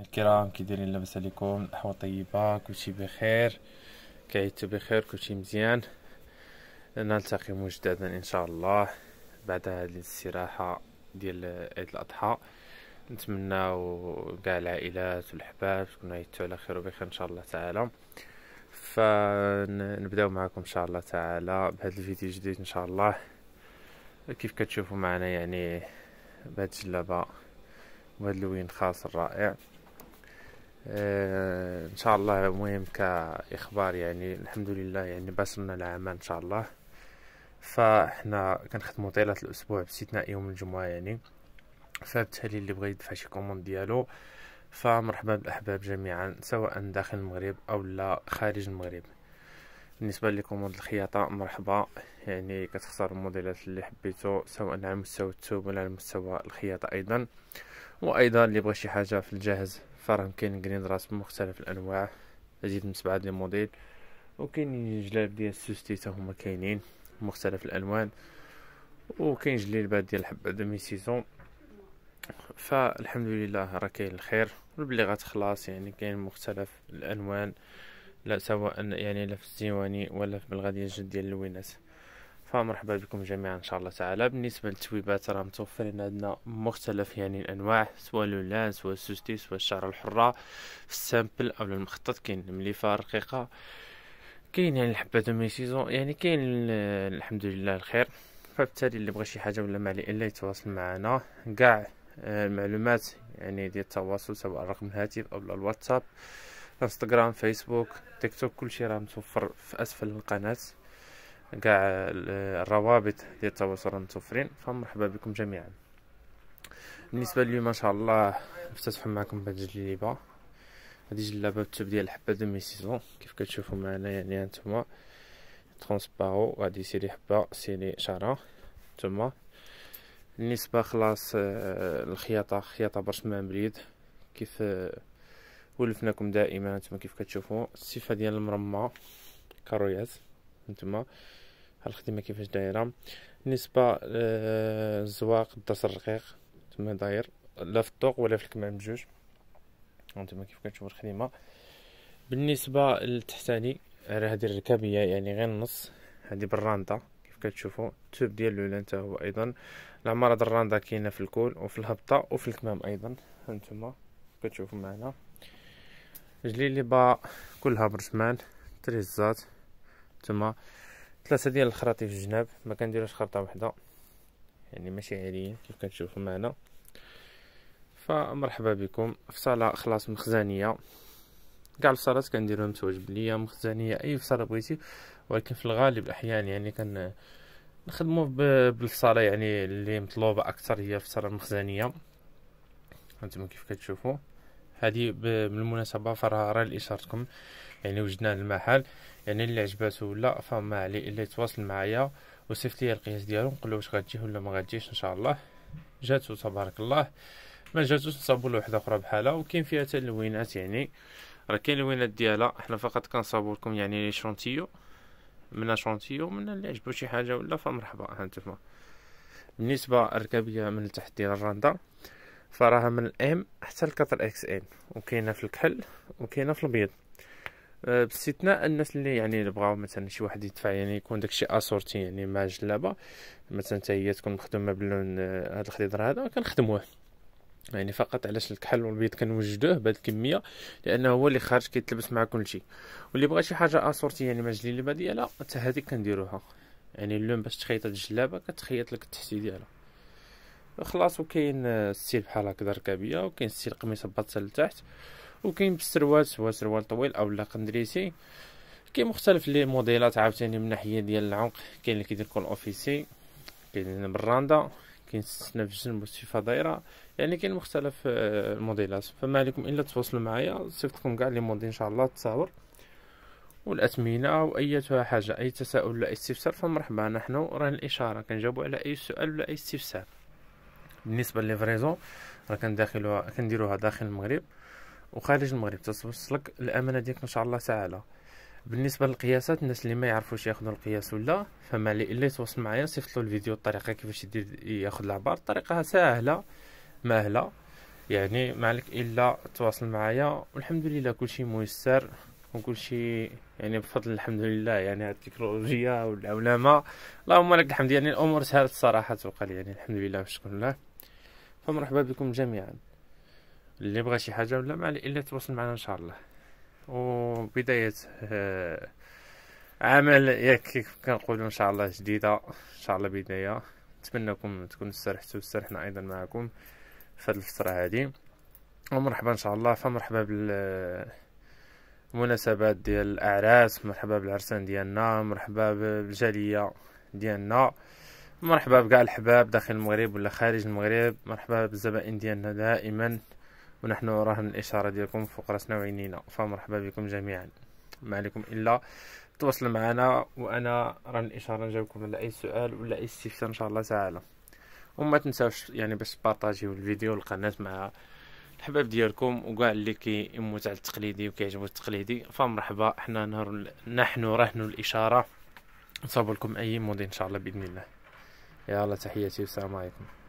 الكرام كي دايرين لاباس عليكم الاحوال طيبه كلشي بخير كعيدتو بخير كلشي مزيان نلتقي مجددا ان شاء الله بعد هذه الاستراحه ديال عيد الاضحى نتمناو كاع العائلات والحباب تكونوا عيدتو على خير وبخير ان شاء الله تعالى فنبداو معكم ان شاء الله تعالى بهذا الفيديو الجديد ان شاء الله كيف كتشوفوا معنا يعني بهاد الجلابه وهذا اللوين خاص الرائع آه، ان شاء الله مهم كاخبار يعني الحمد لله يعني باشرنا العام ان شاء الله فاحنا كنخدمو طيله الاسبوع باستثناء يوم الجمعه يعني فبالتالي اللي بغى يدفع شي كوموند ديالو فمرحبا بالاحباب جميعا سواء داخل المغرب او لا خارج المغرب بالنسبه لكوموند الخياطه مرحبا يعني كتختار الموديلات اللي حبيتو سواء على مستوى التوب ولا على مستوى الخياطه ايضا وايضا اللي بغى شي حاجه في الجاهز فرهم كاين كريندراس بمختلف الانواع ازيد من سبعة ديال الموديل وكاين جلاب ديال السوستي حتى هما كاينين بمختلف الالوان وكاين جليبات ديال الحب دمي سيزون فالحمد لله راه كاين الخير والبلي غتخلص يعني كاين مختلف الالوان لا سواء يعني لا في الزيواني ولا في بالغاديه الجد ديال اللوينات فمرحبا بكم جميعا ان شاء الله تعالى بالنسبه للتويبات راه متوفرين عندنا مختلف يعني الانواع سواء لولان سواء السوستي سواء الشعر الحره في السامبل او المخطط كاين المليفه رقيقه كاين يعني الحبه دو مي سيزون يعني كاين الحمد لله الخير فبالتالي اللي بغى شي حاجه ولا ما عليه الا يتواصل معنا كاع آه، المعلومات يعني ديال التواصل سواء رقم الهاتف او الواتساب انستغرام فيسبوك تيك توك كلشي راه متوفر في اسفل القناه كاع الروابط ديال التواصل متوفرين فمرحبا بكم جميعا بالنسبه لليوم ان شاء الله نفتتح معكم بهذه الجليبه هادي جلابه بالتوب ديال الحبه دومي سيزون كيف كتشوفوا معنا يعني انتما ترونسبارو غادي سيري حبه سيري شعره تما بالنسبه خلاص آه، الخياطه خياطه برشمان باليد كيف آه، ولفناكم دائما انتما كيف كتشوفوا السيفه ديال المرمى كارويات تما الخدمه كيفاش دايره بالنسبه للزواق آه، الدرس الرقيق تما داير لا في الطوق ولا في الكمام بجوج هانتوما آه، كيف كتشوفوا الخدمه بالنسبه للتحتاني راه هذه الركابيه يعني غير النص هذه بالراندا كيف كتشوفوا التوب ديال لولا حتى هو ايضا العماره ديال الراندا كاينه في الكول وفي الهبطه وفي الكمام ايضا هانتوما كتشوفوا معنا رجلي اللي با كلها برجمان تريزات تما ثلاثه ديال الخراطي في الجناب ما كنديروش خرطه وحده يعني ماشي عاديين كيف كتشوفوا معنا فمرحبا بكم في صاله خلاص مخزانيه كاع الفصالات كنديرهم توجب ليا مخزانيه اي فصاله بغيتي ولكن في الغالب الاحيان يعني كن نخدمو بالفصاله يعني اللي مطلوبه اكثر هي فصاله مخزانيه هانتوما كيف كتشوفوا هذه بالمناسبه فرارة لاشارتكم يعني وجدنا المحل يعني اللي عجباتو ولا فما عليه اللي يتواصل معايا وصيفط لي القياس ديالو نقول له واش غتجي ولا ما غتجيش ان شاء الله جاتو تبارك الله ما جاتوش نصاوبو له وحده اخرى بحالها وكاين فيها حتى اللوينات يعني راه كاين اللوينات ديالها حنا فقط كنصابو لكم يعني لي شونتيو من شونتيو من اللي عجبو شي حاجه ولا فمرحبا هانتوما بالنسبه الركابيه من تحت ديال الراندا فراها من الام حتى لكتر اكس ان وكاينه في الكحل وكاينه في البيض أه، باستثناء الناس اللي يعني اللي بغاو مثلا شي واحد يدفع يعني يكون داكشي اسورتي يعني مع جلابه مثلا حتى هي تكون مخدومه باللون أه، هذا الخضر هذا كنخدموه يعني فقط علاش الكحل والبيض كنوجدوه بهاد الكميه لانه هو اللي خارج كيتلبس مع كلشي واللي بغى شي حاجه اسورتي يعني مع الجلابه ديالها حتى هذيك كنديروها يعني اللون باش تخيط الجلابه كتخيط لك التحتي ديالها خلاص وكاين ستيل بحال هكذا ركابيه وكاين ستيل قميص هبطه لتحت وكاين بالسروال سواء سروال طويل او لا قندريسي كاين مختلف لي موديلات عاوتاني من ناحيه ديال العمق كاين اللي كيدير كون اوفيسي كاين براندا كاين ستنا في الجنب دايره يعني كاين مختلف الموديلات آه، فما عليكم الا تواصلوا معايا صيفطكم كاع لي موديل ان شاء الله التصاور والاثمنه أي حاجه اي تساؤل ولا اي استفسار فمرحبا نحن راه الاشاره كنجاوبوا على اي سؤال ولا اي استفسار بالنسبه لليفريزون راه كنداخلوها كنديروها داخل المغرب وخارج المغرب تتوصلك الامانه ديالك ان شاء الله تعالى بالنسبه للقياسات الناس اللي ما يعرفوش ياخذوا القياس ولا فما اللي يتواصل معايا صيفط له الفيديو الطريقه كيفاش يدير ياخذ العبار الطريقه سهله مهله يعني ما عليك الا تواصل معايا والحمد لله كلشي ميسر شيء يعني بفضل الحمد لله يعني هاد التكنولوجيا والعولمه اللهم لك الحمد يعني الامور سهلت الصراحه وقال يعني الحمد لله شكرا لله فمرحبا بكم جميعا اللي بغى شي حاجه ولا ما الا تواصل معنا ان شاء الله وبدايه آه، عمل ياك كنقولوا ان شاء الله جديده ان شاء الله بدايه لكم تكونوا استرحتوا واسترحنا ايضا معكم في هذه الفتره هذه ومرحبا ان شاء الله فمرحبا بال مناسبات ديال الاعراس مرحبا بالعرسان ديالنا مرحبا بالجاليه ديالنا مرحبا بكاع الحباب داخل المغرب ولا خارج المغرب مرحبا بالزبائن ديالنا دائما ونحن رهن الاشاره ديالكم فوق راسنا وعينينا فمرحبا بكم جميعا ما عليكم الا تواصل معنا وانا رهن الاشاره نجاوبكم على اي سؤال ولا اي استفسار ان شاء الله تعالى وما تنساوش يعني باش بارطاجيو الفيديو القناه مع الحباب ديالكم وكاع اللي كيموت على التقليدي وكيعجبو التقليدي فمرحبا حنا نحن رهن الاشاره نصاوب لكم اي موديل ان شاء الله باذن الله يلا تحياتي والسلام عليكم